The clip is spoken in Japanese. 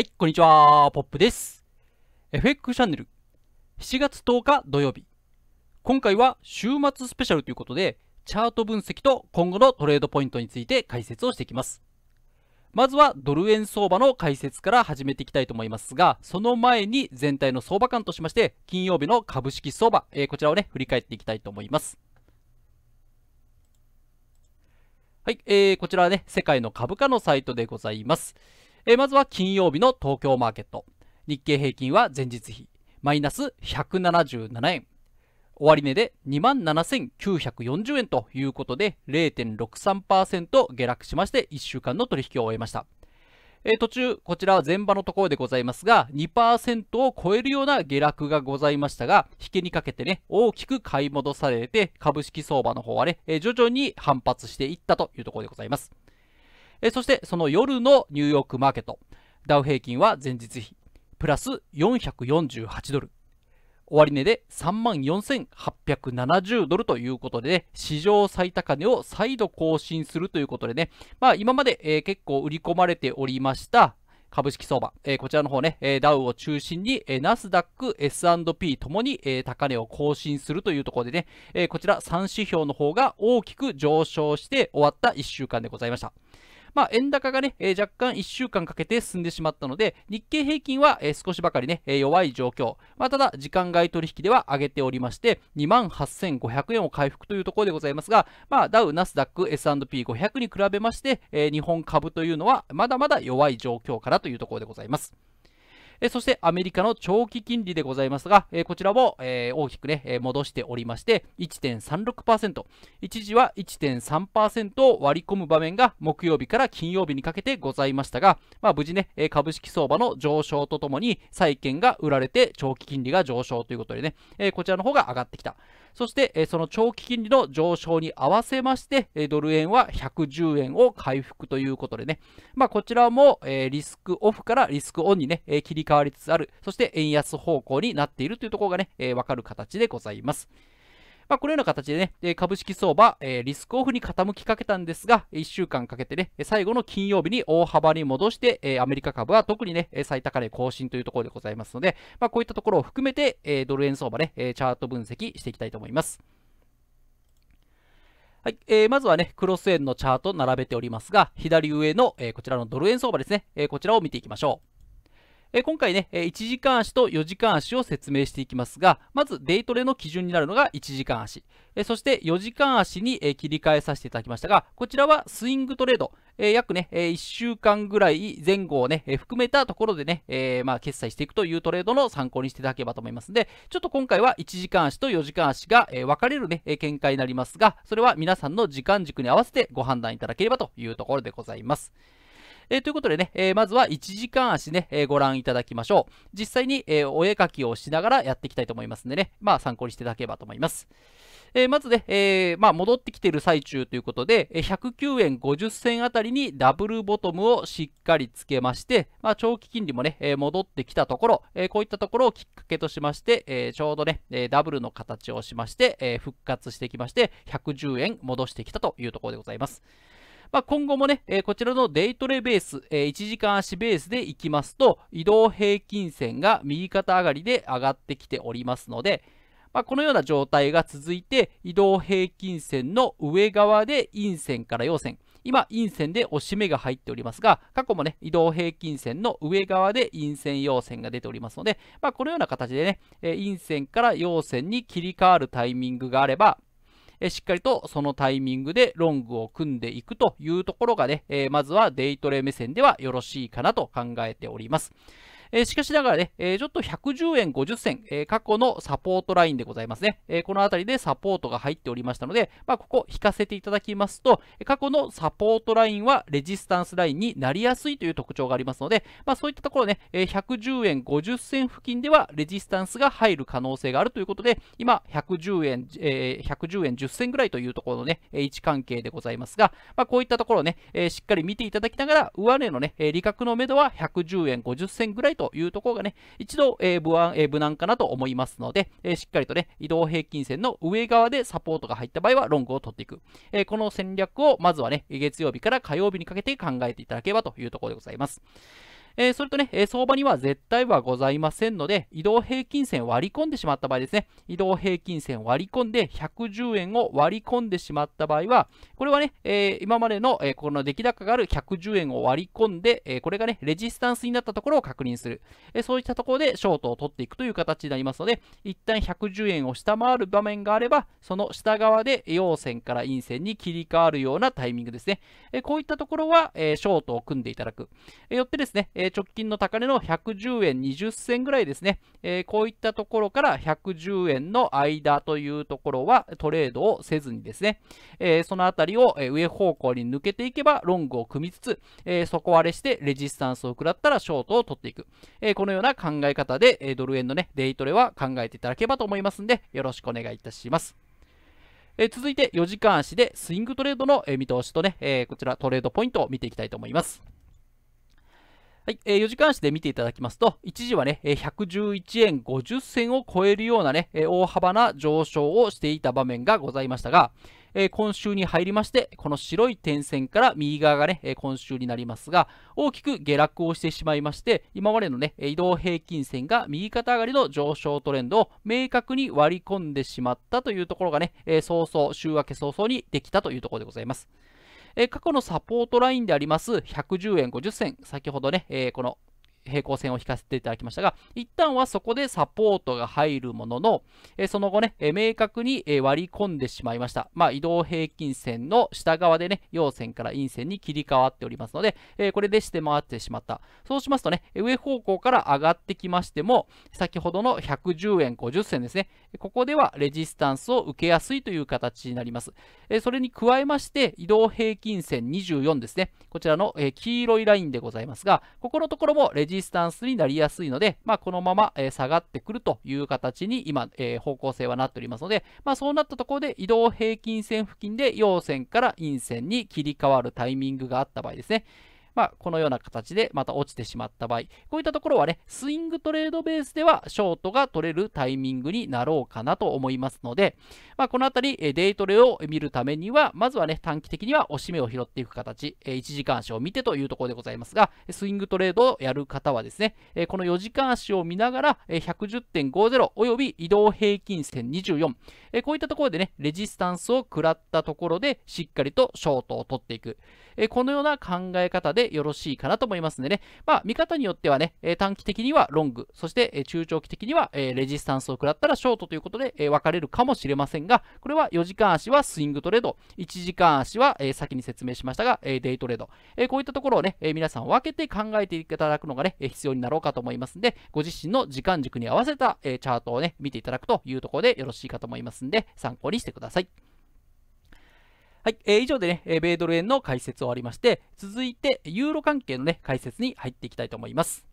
はい、こんにちは、ポップです。FX チャンネル、7月10日土曜日。今回は週末スペシャルということで、チャート分析と今後のトレードポイントについて解説をしていきます。まずはドル円相場の解説から始めていきたいと思いますが、その前に全体の相場感としまして、金曜日の株式相場、えこちらをね、振り返っていきたいと思います。はい、えー、こちらはね、世界の株価のサイトでございます。えまずは金曜日の東京マーケット。日経平均は前日比、マイナス177円。終値で27,940円ということで0.63%下落しまして1週間の取引を終えました。え途中、こちらは前場のところでございますが、2%を超えるような下落がございましたが、引けにかけてね、大きく買い戻されて、株式相場の方はね、え徐々に反発していったというところでございます。えそしてその夜のニューヨークマーケット、ダウ平均は前日比、プラス448ドル。終値で34,870ドルということで、ね、史上最高値を再度更新するということでね、まあ、今まで、えー、結構売り込まれておりました株式相場、えー、こちらの方ね、えー、ダウを中心に、えー、ナスダック、S&P ともに、え高値を更新するというところでね、えこちら3指標の方が大きく上昇して終わった1週間でございました。まあ、円高がね、えー、若干1週間かけて進んでしまったので、日経平均は、えー、少しばかりね、えー、弱い状況。まあ、ただ、時間外取引では上げておりまして、28,500円を回復というところでございますが、まあ、ダウ、ナスダック、S&P500 に比べまして、え日本株というのは、まだまだ弱い状況からというところでございます。えそしてアメリカの長期金利でございますが、えこちらも、え大きくね、戻しておりまして、1.36%、一時は1.3%を割り込む場面が木曜日から金曜日にかけてございましたが、まあ、無事ね、株式相場の上昇とともに債券が売られて長期金利が上昇ということでね、えこちらの方が上がってきた。そして、その長期金利の上昇に合わせまして、ドル円は110円を回復ということでね、まあ、こちらも、リスクオフからリスクオンにね、切り替わりつつある、そして円安方向になっているというところがね、わかる形でございます。まあ、このような形でね、株式相場、えリスクオフに傾きかけたんですが、1週間かけてね、最後の金曜日に大幅に戻して、えアメリカ株は特にね、最高値更新というところでございますので、まあ、こういったところを含めて、えドル円相場ね、えチャート分析していきたいと思います。はい、えー、まずはね、クロス円のチャート並べておりますが、左上の、えー、こちらのドル円相場ですね、えー、こちらを見ていきましょう。今回ね、1時間足と4時間足を説明していきますが、まずデイトレの基準になるのが1時間足。そして4時間足に、切り替えさせていただきましたが、こちらはスイングトレード。約ね、1週間ぐらい前後をね、含めたところでね、まあ、決済していくというトレードの参考にしていただければと思いますので、ちょっと今回は1時間足と4時間足が、分かれるね、見解になりますが、それは皆さんの時間軸に合わせてご判断いただければというところでございます。えということでね、えまずは1時間足ね、えご覧いただきましょう。実際に、えお絵かきをしながらやっていきたいと思いますんでね、まあ参考にしていただければと思います。えー、まずね、えー、まあ、戻ってきている最中ということで、109円50銭あたりにダブルボトムをしっかりつけまして、まあ、長期金利もね、えー、戻ってきたところ、えこういったところをきっかけとしまして、えちょうどね、えダブルの形をしまして、え復活してきまして、110円戻してきたというところでございます。まあ、今後もね、えー、こちらのデイトレベース、えー、1時間足ベースでいきますと、移動平均線が右肩上がりで上がってきておりますので、まあ、このような状態が続いて、移動平均線の上側で陰線から陽線、今、陰線で押し目が入っておりますが、過去もね、移動平均線の上側で陰線、陽線が出ておりますので、まあ、このような形でね、陰線から陽線に切り替わるタイミングがあれば、しっかりとそのタイミングでロングを組んでいくというところがね、まずはデイトレ目線ではよろしいかなと考えております。えー、しかしながらね、えー、ちょっと110円50銭、えー、過去のサポートラインでございますね。えこのあたりでサポートが入っておりましたので、まあ、ここ引かせていただきますと、過去のサポートラインはレジスタンスラインになりやすいという特徴がありますので、まあ、そういったところね、え110円50銭付近ではレジスタンスが入る可能性があるということで、今、110円、え110円10銭ぐらいというところのね、位置関係でございますが、まあ、こういったところね、えしっかり見ていただきながら、上値のね、利確の目処は110円50銭ぐらいとというところがね、一度、えー、無安、えー、無難かなと思いますので、えー、しっかりとね、移動平均線の上側でサポートが入った場合はロングを取っていく。えー、この戦略をまずはね、月曜日から火曜日にかけて考えていただければというところでございます。えー、それとね、え相場には絶対はございませんので、移動平均線割り込んでしまった場合ですね、移動平均線割り込んで110円を割り込んでしまった場合は、これはね、え今までの、えこの出来高がある110円を割り込んで、えこれがね、レジスタンスになったところを確認する、えそういったところでショートを取っていくという形になりますので、一旦110円を下回る場面があれば、その下側で陽線から陰線に切り替わるようなタイミングですね。えこういったところは、えショートを組んでいただく。えよってですね、え直近の高値の110円20銭ぐらいですね、えー、こういったところから110円の間というところはトレードをせずにですね、えー、そのあたりを上方向に抜けていけばロングを組みつつ、え底割れしてレジスタンスを食らったらショートを取っていく、えこのような考え方で、えドル円のね、デイトレは考えていただければと思いますんで、よろしくお願いいたします。え続いて4時間足でスイングトレードの、え見通しとね、えこちらトレードポイントを見ていきたいと思います。はい、えー、4時間足で見ていただきますと、一時はね、111円50銭を超えるようなね、大幅な上昇をしていた場面がございましたが、えー、今週に入りまして、この白い点線から右側がね、今週になりますが、大きく下落をしてしまいまして、今までのね、移動平均線が右肩上がりの上昇トレンドを明確に割り込んでしまったというところがね、早々、週明け早々にできたというところでございます。え過去のサポートラインであります110円50銭、先ほどね、えこの平行線を引かせていただきましたが、一旦はそこでサポートが入るものの、えその後ね、え明確に、え割り込んでしまいました。まあ、移動平均線の下側でね、陽線から陰線に切り替わっておりますので、えこれでして回ってしまった。そうしますとね、上方向から上がってきましても、先ほどの110円50銭ですね、ここではレジスタンスを受けやすいという形になります。えそれに加えまして、移動平均線24ですね、こちらの、え黄色いラインでございますが、ここのところもレジィスタンスになりやすいので、まあ、このまま、え下がってくるという形に今、え方向性はなっておりますので、まあ、そうなったところで移動平均線付近で陽線から陰線に切り替わるタイミングがあった場合ですね、まあ、このような形でまた落ちてしまった場合、こういったところはね、スイングトレードベースではショートが取れるタイミングになろうかなと思いますので、まあ、このあたり、デイトレを見るためには、まずはね、短期的には押し目を拾っていく形、1時間足を見てというところでございますが、スイングトレードをやる方はですね、この4時間足を見ながら、110.50および移動平均線24、こういったところでね、レジスタンスを食らったところで、しっかりとショートを取っていく、このような考え方でよろしいかなと思いますんでね、まあ、見方によってはね、え短期的にはロング、そして、え中長期的には、えレジスタンスを食らったらショートということで、え分かれるかもしれませんが、これは4時間足はスイングトレード、1時間足は、え先に説明しましたが、えデイトレード、えこういったところをね、え皆さん分けて考えていただくのがね、必要になろうかと思いますんで、ご自身の時間軸に合わせた、えチャートをね、見ていただくというところでよろしいかと思いますんで、参考にしてください。はい、えー、以上でね、え米ドル円の解説を終わりまして、続いてユーロ関係のね、解説に入っていきたいと思います。